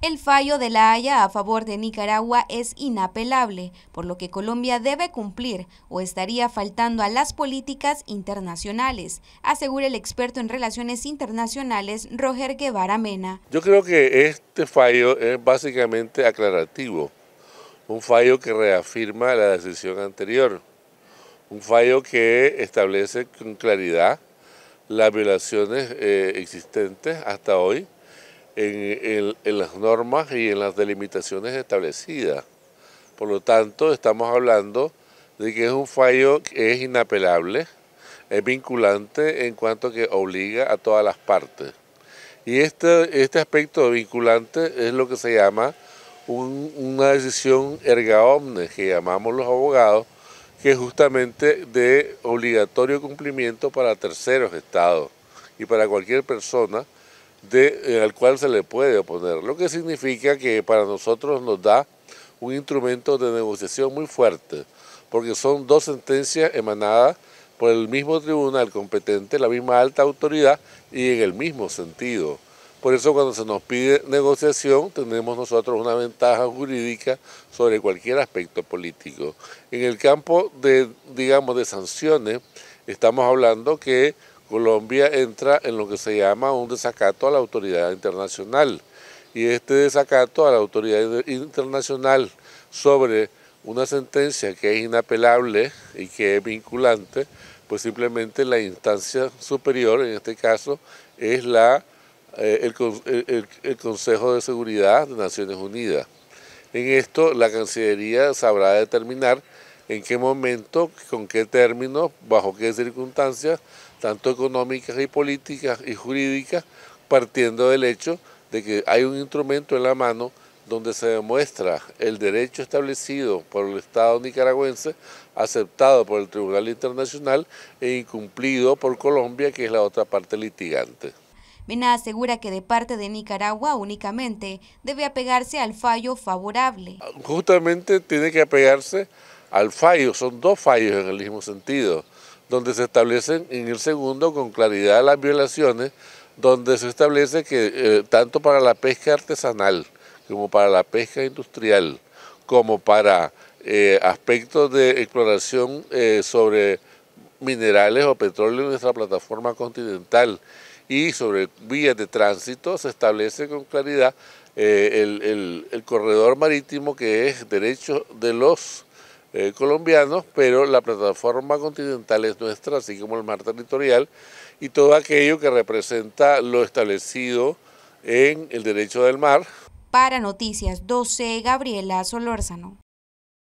El fallo de La Haya a favor de Nicaragua es inapelable, por lo que Colombia debe cumplir o estaría faltando a las políticas internacionales, asegura el experto en relaciones internacionales Roger Guevara Mena. Yo creo que este fallo es básicamente aclarativo, un fallo que reafirma la decisión anterior, un fallo que establece con claridad las violaciones eh, existentes hasta hoy en, las normas y en las delimitaciones establecidas. Por lo tanto, estamos hablando de que es un fallo que es inapelable, es vinculante en cuanto que obliga a todas las partes. Y este, este aspecto vinculante es lo que se llama una decisión erga omnes, que llamamos los abogados, que es justamente de obligatorio cumplimiento para terceros estados y para cualquier persona de, eh, al cual se le puede oponer, lo que significa que para nosotros nos da un instrumento de negociación muy fuerte, porque son dos sentencias emanadas por el mismo tribunal competente, la misma alta autoridad y en el mismo sentido. Por eso cuando se nos pide negociación tenemos nosotros una ventaja jurídica sobre cualquier aspecto político. En el campo de, digamos, de sanciones, estamos hablando que Colombia entra en lo que se llama un desacato a la autoridad internacional. Y este desacato a la autoridad internacional sobre una sentencia que es inapelable y que es vinculante, pues simplemente la instancia superior, en este caso, es la, eh, el, el Consejo de Seguridad de Naciones Unidas. En esto la Cancillería sabrá determinar en qué momento, con qué términos, bajo qué circunstancias tanto económicas y políticas y jurídicas, partiendo del hecho de que hay un instrumento en la mano donde se demuestra el derecho establecido por el Estado nicaragüense, aceptado por el Tribunal Internacional e incumplido por Colombia, que es la otra parte litigante. Mina asegura que de parte de Nicaragua únicamente debe apegarse al fallo favorable. Justamente tiene que apegarse al fallo, son dos fallos en el mismo sentido donde se establecen en el segundo con claridad las violaciones, donde se establece que eh, tanto para la pesca artesanal como para la pesca industrial, como para eh, aspectos de exploración eh, sobre minerales o petróleo en nuestra plataforma continental y sobre vías de tránsito, se establece con claridad el corredor marítimo que es derecho de los eh, colombianos, pero la plataforma continental es nuestra, así como el mar territorial y todo aquello que representa lo establecido en el derecho del mar. Para Noticias 12, Gabriela Solórzano.